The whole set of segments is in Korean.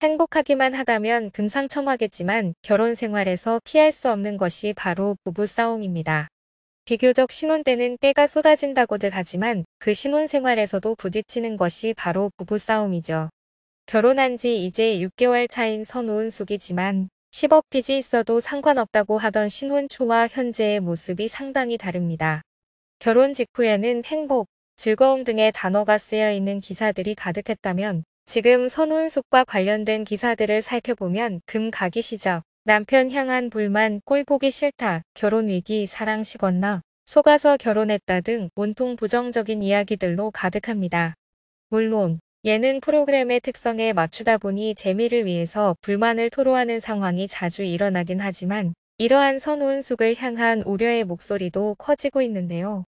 행복하기만 하다면 금상첨화겠지만 결혼 생활에서 피할 수 없는 것이 바로 부부싸움입니다. 비교적 신혼 때는 때가 쏟아진다고들 하지만 그 신혼 생활에서도 부딪히는 것이 바로 부부싸움이죠. 결혼한 지 이제 6개월 차인 선우은 숙이지만 10억 빚이 있어도 상관없다고 하던 신혼 초와 현재의 모습이 상당히 다릅니다. 결혼 직후에는 행복, 즐거움 등의 단어가 쓰여 있는 기사들이 가득했다면 지금 선운숙과 관련된 기사들을 살펴보면 금 가기 시작, 남편 향한 불만, 꼴 보기 싫다, 결혼 위기, 사랑 식었나, 속아서 결혼했다 등 온통 부정적인 이야기들로 가득합니다. 물론 예능 프로그램의 특성에 맞추다 보니 재미를 위해서 불만을 토로하는 상황이 자주 일어나긴 하지만 이러한 선운숙을 향한 우려의 목소리도 커지고 있는데요.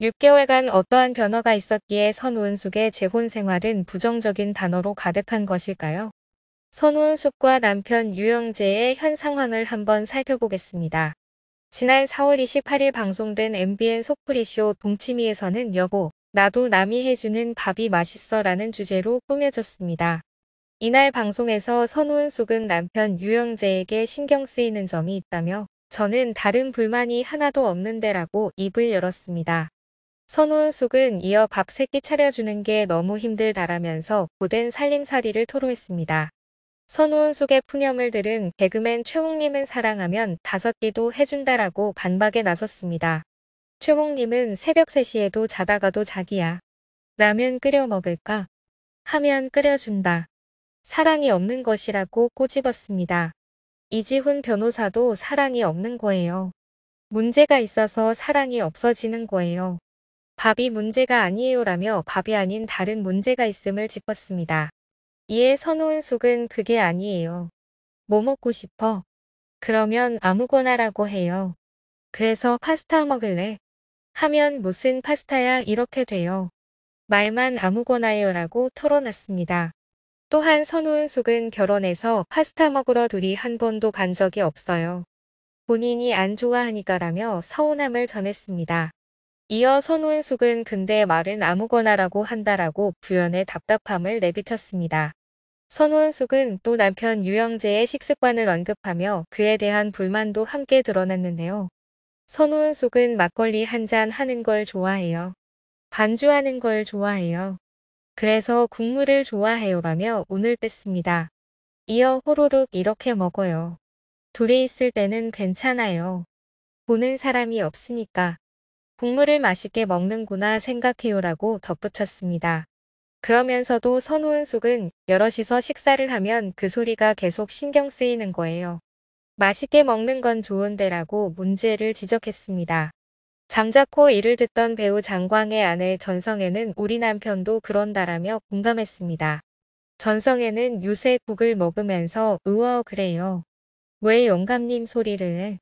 6개월간 어떠한 변화가 있었기에 선우은숙의 재혼 생활은 부정적인 단어로 가득한 것일까요? 선우은숙과 남편 유영재의 현 상황을 한번 살펴보겠습니다. 지난 4월 28일 방송된 MBN 소프리쇼 동치미에서는 여고 나도 남이 해주는 밥이 맛있어 라는 주제로 꾸며졌습니다. 이날 방송에서 선우은숙은 남편 유영재에게 신경 쓰이는 점이 있다며 저는 다른 불만이 하나도 없는데라고 입을 열었습니다. 선우은숙은 이어 밥 세끼 차려주는 게 너무 힘들다라면서 고된 살림살이를 토로했습니다. 선우은숙의 푸념을 들은 개그맨 최홍님은 사랑하면 5섯 끼도 해준다라고 반박에 나섰습니다. 최홍님은 새벽 3시에도 자다가도 자기야. 라면 끓여 먹을까? 하면 끓여준다. 사랑이 없는 것이라고 꼬집었습니다. 이지훈 변호사도 사랑이 없는 거예요. 문제가 있어서 사랑이 없어지는 거예요. 밥이 문제가 아니에요라며 밥이 아닌 다른 문제가 있음을 짚었습니다. 이에 선호은 숙은 그게 아니에요. 뭐 먹고 싶어? 그러면 아무거나라고 해요. 그래서 파스타 먹을래? 하면 무슨 파스타야 이렇게 돼요. 말만 아무거나요라고 털어놨습니다. 또한 선우은 숙은 결혼해서 파스타 먹으러 둘이 한 번도 간 적이 없어요. 본인이 안 좋아하니까라며 서운함을 전했습니다. 이어 선우은숙은 근데 말은 아무거나라고 한다라고 부연의 답답함을 내비쳤습니다. 선우은숙은또 남편 유영재의 식습관을 언급하며 그에 대한 불만도 함께 드러났는데요. 선우은숙은 막걸리 한 잔 하는 걸 좋아해요. 반주하는 걸 좋아해요. 그래서 국물을 좋아해요라며 운을 뺐습니다. 이어 호로록 이렇게 먹어요. 둘이 있을 때는 괜찮아요. 보는 사람이 없으니까. 국물을 맛있게 먹는구나 생각해요라고 덧붙였습니다. 그러면서도 선우은 숙은 여럿이서 식사를 하면 그 소리가 계속 신경 쓰이는 거예요. 맛있게 먹는 건 좋은데라고 문제를 지적했습니다. 잠자코 이를 듣던 배우 장광의 아내 전성애는 우리 남편도 그런다라며 공감했습니다. 전성애는 요새 국을 먹으면서 으어 그래요. 왜 영감님 소리를 해?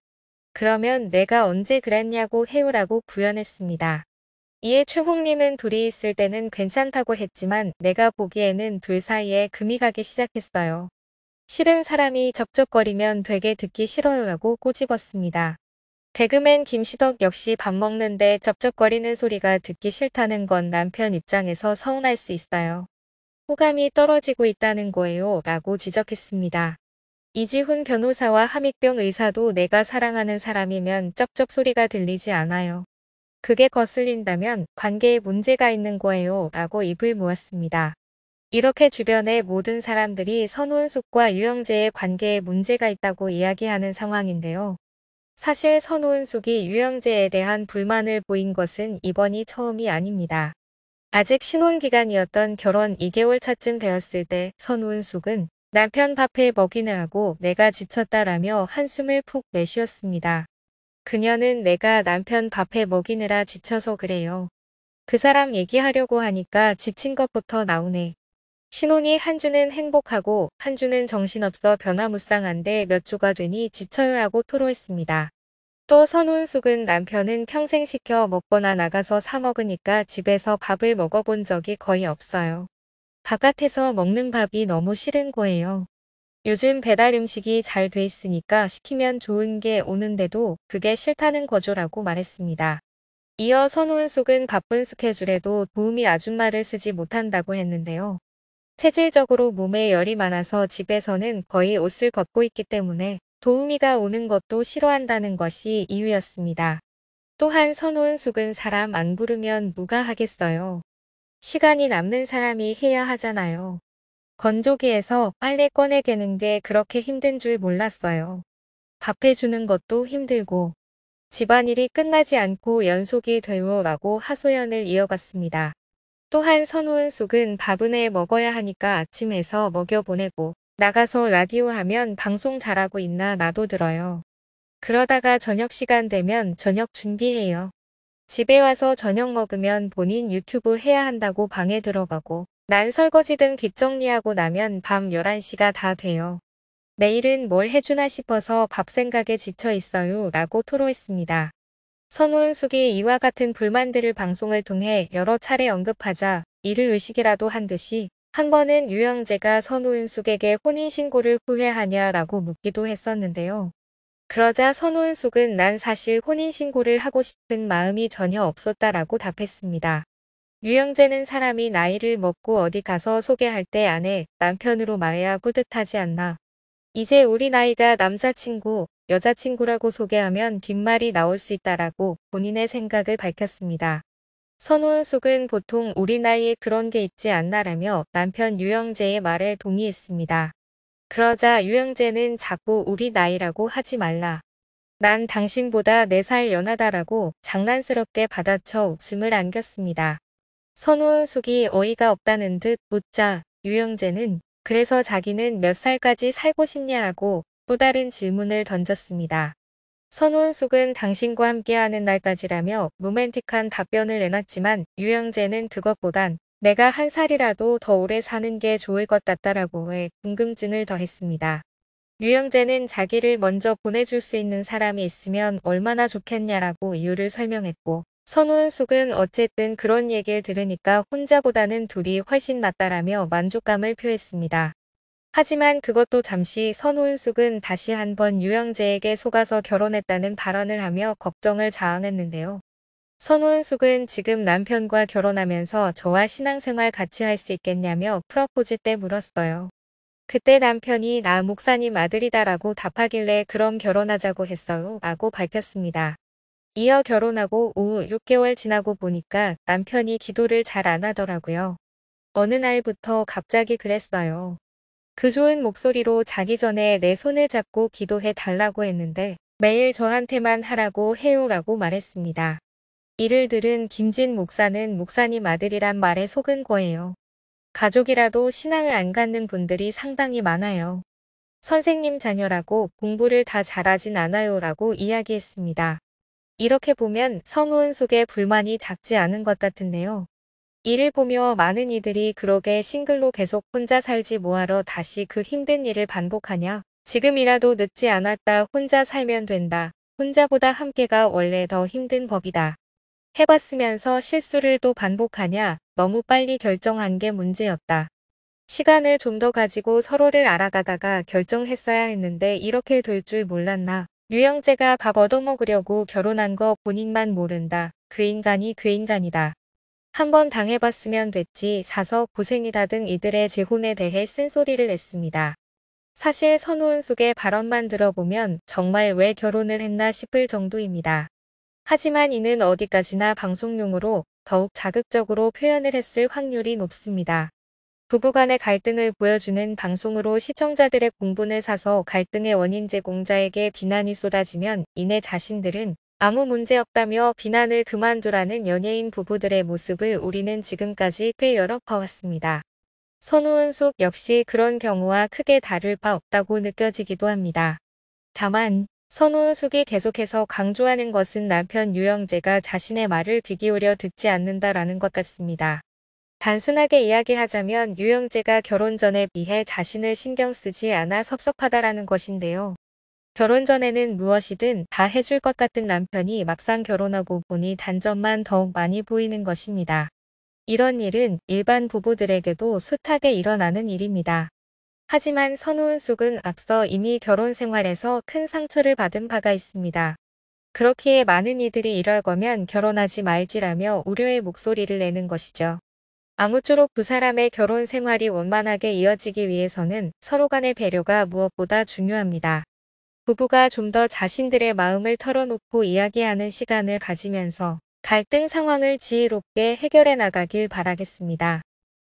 그러면 내가 언제 그랬냐고 해요라고 구현했습니다. 이에 최홍님은 둘이 있을 때는 괜찮다고 했지만 내가 보기에는 둘 사이에 금이 가기 시작했어요. 싫은 사람이 접촉거리면 되게 듣기 싫어요라고 꼬집었습니다. 개그맨 김시덕 역시 밥 먹는데 접촉거리는 소리가 듣기 싫다는 건 남편 입장에서 서운할 수 있어요. 호감이 떨어지고 있다는 거예요 라고 지적했습니다. 이지훈 변호사와 함익병 의사도 내가 사랑하는 사람이면 쩝쩝 소리가 들리지 않아요. 그게 거슬린다면 관계에 문제가 있는 거예요 라고 입을 모았습니다. 이렇게 주변의 모든 사람들이 선우은숙과 유영재의 관계에 문제가 있다고 이야기하는 상황인데요. 사실 선우은숙이 유영재에 대한 불만을 보인 것은 이번이 처음이 아닙니다. 아직 신혼기간이었던 결혼 2개월 차쯤 되었을 때 선우은숙은 남편 밥해 먹이는 하고 내가 지쳤다라며 한숨을 푹 내쉬었습니다. 그녀는 내가 남편 밥해 먹이느라 지쳐서 그래요. 그 사람 얘기하려고 하니까 지친 것부터 나오네. 신혼이 한 주는 행복하고 한 주는 정신없어 변화무쌍한데 몇 주가 되니 지쳐요 라고 토로했습니다. 또 선운숙은 남편은 평생 시켜 먹거나 나가서 사 먹으니까 집에서 밥을 먹어본 적이 거의 없어요. 바깥에서 먹는 밥이 너무 싫은 거예요. 요즘 배달 음식이 잘 돼 있으니까 시키면 좋은 게 오는데도 그게 싫다는 거죠라고 말했습니다. 이어 선우은숙은 바쁜 스케줄에도 도우미 아줌마를 쓰지 못한다고 했는데요. 체질적으로 몸에 열이 많아서 집에서는 거의 옷을 벗고 있기 때문에 도우미가 오는 것도 싫어한다는 것이 이유였습니다. 또한 선우은숙은 사람 안 부르면 누가 하겠어요. 시간이 남는 사람이 해야 하잖아요. 건조기에서 빨래 꺼내 게는게 그렇게 힘든 줄 몰랐어요. 밥해주는 것도 힘들고 집안일이 끝나지 않고 연속이 되오라고 하소연을 이어갔습니다. 또한 선우은 속은 밥은 해 먹어야 하니까 아침에서 먹여보내고 나가서 라디오 하면 방송 잘하고 있나 나도 들어요. 그러다가 저녁 시간 되면 저녁 준비해요. 집에 와서 저녁 먹으면 본인 유튜브 해야 한다고 방에 들어가고 난 설거지 등 뒷정리하고 나면 밤 11시가 다 돼요. 내일은 뭘 해주나 싶어서 밥 생각에 지쳐 있어요 라고 토로했습니다. 선우은숙이 이와 같은 불만들을 방송을 통해 여러 차례 언급하자 이를 의식이라도 한 듯이 한 번은 유영재가 선우은숙에게 혼인신고를 후회하냐라고 묻기도 했었는데요. 그러자 선호은숙은 난 사실 혼인신고를 하고 싶은 마음이 전혀 없었다라고 답했습니다. 유영재는 사람이 나이를 먹고 어디 가서 소개할 때 아내, 남편으로 말해야 뿌듯하지 않나. 이제 우리 나이가 남자친구, 여자친구라고 소개하면 뒷말이 나올 수 있다라고 본인의 생각을 밝혔습니다. 선우은숙은 보통 우리 나이에 그런 게 있지 않나라며 남편 유영재의 말에 동의했습니다. 그러자 유영재는 자꾸 우리 나이라고 하지 말라. 난 당신보다 4살 연하다라고 장난스럽게 받아쳐 웃음을 안겼습니다. 선우은숙이 어이가 없다는 듯 웃자 유영재는 그래서 자기는 몇 살까지 살고 싶냐라고 또 다른 질문을 던졌습니다. 선우은숙은 당신과 함께하는 날까지라며 로맨틱한 답변을 내놨지만 유영재는 그것보단 내가 한 살이라도 더 오래 사는 게 좋을 것 같다라고의 궁금증을 더했습니다. 유영재는 자기를 먼저 보내줄 수 있는 사람이 있으면 얼마나 좋겠냐라고 이유를 설명했고 선우은숙은 어쨌든 그런 얘기를 들으니까 혼자보다는 둘이 훨씬 낫다라며 만족감을 표했습니다. 하지만 그것도 잠시 선우은숙은 다시 한번 유영재에게 속아서 결혼했다는 발언을 하며 걱정을 자아냈는데요. 선우은숙은 지금 남편과 결혼하면서 저와 신앙생활 같이 할 수 있겠냐며 프러포즈 때 물었어요. 그때 남편이 나 목사님 아들이다라고 답하길래 그럼 결혼하자고 했어요 라고 밝혔습니다. 이어 결혼하고 오후 6개월 지나고 보니까 남편이 기도를 잘 안 하더라고요. 어느 날부터 갑자기 그랬어요. 그 좋은 목소리로 자기 전에 내 손을 잡고 기도해 달라고 했는데 매일 저한테만 하라고 해요라고 말했습니다. 이를 들은 김진 목사는 목사님 아들이란 말에 속은 거예요. 가족이라도 신앙을 안 갖는 분들이 상당히 많아요. 선생님 자녀라고 공부를 다 잘하진 않아요 라고 이야기했습니다. 이렇게 보면 성우은 속에 불만이 작지 않은 것 같은데요. 이를 보며 많은 이들이 그러게 싱글로 계속 혼자 살지 뭐하러 다시 그 힘든 일을 반복하냐. 지금이라도 늦지 않았다 혼자 살면 된다. 혼자보다 함께가 원래 더 힘든 법이다. 해봤으면서 실수를 또 반복하냐 너무 빨리 결정한 게 문제였다. 시간을 좀 더 가지고 서로를 알아가다가 결정했어야 했는데 이렇게 될 줄 몰랐나. 유영재가 밥 얻어먹으려고 결혼한 거 본인만 모른다. 그 인간이 그 인간이다. 한번 당해봤으면 됐지 사서 고생이다 등 이들의 재혼에 대해 쓴소리를 냈습니다. 사실 선우은 속의 발언만 들어보면 정말 왜 결혼을 했나 싶을 정도입니다. 하지만 이는 어디까지나 방송용으로 더욱 자극적으로 표현을 했을 확률이 높습니다. 부부간의 갈등을 보여주는 방송으로 시청자들의 공분을 사서 갈등의 원인 제공자에게 비난이 쏟아지면 이내 자신들은 아무 문제 없다며 비난을 그만두라는 연예인 부부들의 모습을 우리는 지금까지 꽤 여러 봐왔습니다. 선우은 속 역시 그런 경우와 크게 다를 바 없다고 느껴지기도 합니다. 다만 선우숙이 은 계속해서 강조하는 것은 남편 유영재가 자신의 말을 귀 기울여 듣지 않는다라는 것 같습니다. 단순하게 이야기하자면 유영재가 결혼 전에 비해 자신을 신경 쓰지 않아 섭섭하다라는 것인데요. 결혼 전에는 무엇이든 다 해줄 것 같은 남편이 막상 결혼하고 보니 단점만 더욱 많이 보이는 것입니다. 이런 일은 일반 부부들에게도 숱하게 일어나는 일입니다. 하지만 선우은 속은 앞서 이미 결혼 생활에서 큰 상처를 받은 바가 있습니다. 그렇기에 많은 이들이 이럴 거면 결혼하지 말지라며 우려의 목소리를 내는 것이죠. 아무쪼록 두 사람의 결혼 생활이 원만하게 이어지기 위해서는 서로 간의 배려가 무엇보다 중요합니다. 부부가 좀 더 자신들의 마음을 털어놓고 이야기하는 시간을 가지면서 갈등 상황을 지혜롭게 해결해 나가길 바라겠습니다.